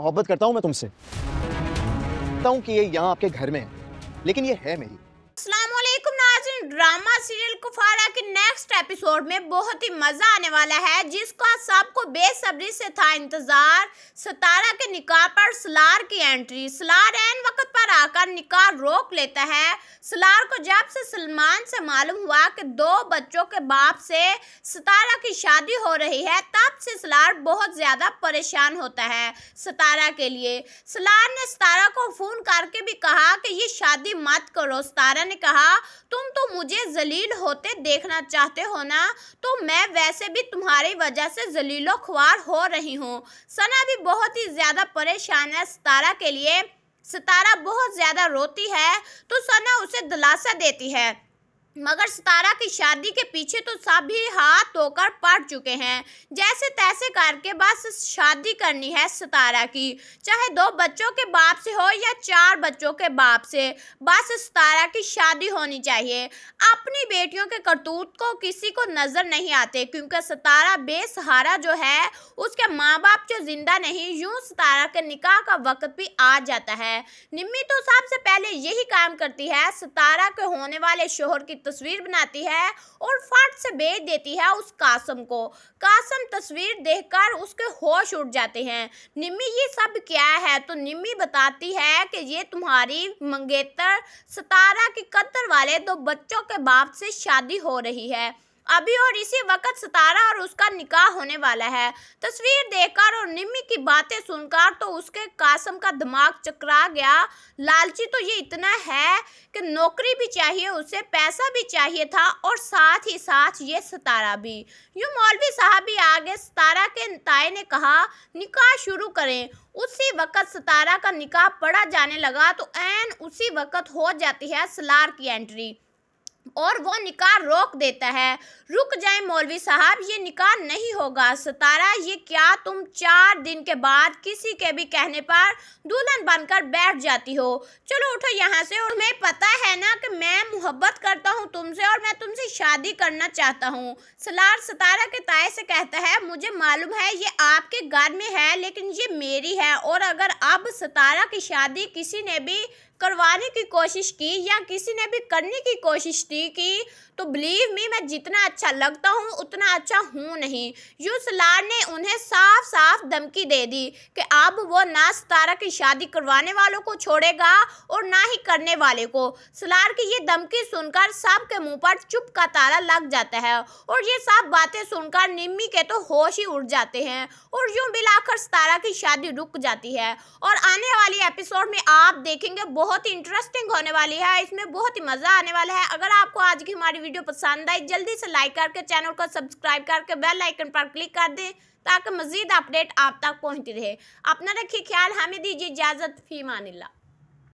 मोहब्बत करता हूँ मैं तुमसे कि ये यहाँ आपके घर में है लेकिन ये है मेरी ड्रामा सीरियल कुफारा के नेक्स्ट एपिसोड में बहुत ही मज़ा आने वाला है जिसका सबको बेसब्री से था इंतज़ार सतारा के निकाह पर सलार की एंट्री सलार एन वक्त पर आकर निकाह रोक लेता है सलार को जब से सलमान से मालूम हुआ कि दो बच्चों के बाप से सतारा की शादी हो रही है तब से सलार बहुत ज़्यादा परेशान होता है सतारा के लिए सलार ने सतारा को फ़ोन करके भी कहा कि ये शादी मत करो सतारा ने कहा तुम तो मुझे जलील होते देखना चाहते हो ना तो मैं वैसे भी तुम्हारी वजह से जलीलो ख्वार हो रही हूँ सना भी बहुत ही ज़्यादा परेशान है सितारा के लिए सितारा बहुत ज़्यादा रोती है तो सना उसे दिलासा देती है मगर सितारा की शादी के पीछे तो सभी हाथ धोकर पड़ चुके हैं जैसे तैसे करके बस शादी करनी है सितारा की चाहे दो बच्चों के बाप से हो या चार बच्चों के बाप से बस सितारा की शादी होनी चाहिए अपनी बेटियों के करतूत को किसी को नज़र नहीं आते क्योंकि सितारा बेसहारा जो है उसके माँ बाप जो जिंदा नहीं यूँ सितारा के निकाह का वक्त भी आ जाता है निम्मी तो सबसे पहले यही काम करती है सितारा के होने वाले शोहर की तस्वीर बनाती है और फट से बेच देती है उस कासम को कासम तस्वीर देखकर उसके होश उड़ जाते हैं निम्मी ये सब क्या है तो निम्मी बताती है कि ये तुम्हारी मंगेतर सतारा की कदर वाले दो बच्चों के बाप से शादी हो रही है अभी और इसी वक्त सतारा और उसका निकाह होने वाला है तस्वीर देखकर और निम्मी की बातें सुनकर तो उसके कासम का दिमाग चकरा गया लालची तो ये इतना है कि नौकरी भी चाहिए उसे पैसा भी चाहिए था और साथ ही साथ ये सतारा भी यूँ मौलवी साहब भी आगे सतारा के ताए ने कहा निकाह शुरू करें उसी वक्त सतारा का निकाह पढ़ा जाने लगा तो एन उसी वक्त हो जाती है सलार की एंट्री और वो निकाह रोक देता है रुक जाए मौलवी साहब ये निकाह नहीं होगा सतारा ये क्या तुम चार दिन के बाद किसी के भी कहने पर दुल्हन बनकर बैठ जाती हो चलो उठो यहाँ से और मैं पता है ना कि मैं मोहब्बत करता हूँ तुमसे और मैं तुमसे शादी करना चाहता हूँ सलार सतारा के ताए से कहता है मुझे मालूम है ये आपके घर में है लेकिन ये मेरी है और अगर अब सतारा की शादी किसी ने भी करवाने की कोशिश की या किसी ने भी करने की कोशिश थी कि तो बिलीव मी मैं जितना अच्छा लगता हूँ उतना अच्छा हूँ नहीं यूसलार ने उन्हें साफ साफ धमकी दे दी कि अब वो ना सतारा की शादी करवाने वालों को छोड़ेगा और ना ही करने वाले को सलार की ये धमकी सुनकर सब के मुंह पर चुप का ताला लग जाता है और ये सब बातें सुनकर निम्मी के तो होश ही उड़ जाते हैं और यूं मिलाकर सतारा की शादी रुक जाती है और आने वाली एपिसोड में आप देखेंगे बहुत बहुत ही इंटरेस्टिंग होने वाली है इसमें बहुत ही मज़ा आने वाला है अगर आपको आज की हमारी वीडियो पसंद आई जल्दी से लाइक करके चैनल को सब्सक्राइब करके बेल आइकन पर क्लिक कर दें ताकि मजीद अपडेट आप तक पहुँचती रहे अपना रखिए ख्याल हमें दीजिए इजाज़त फी मानिल्ला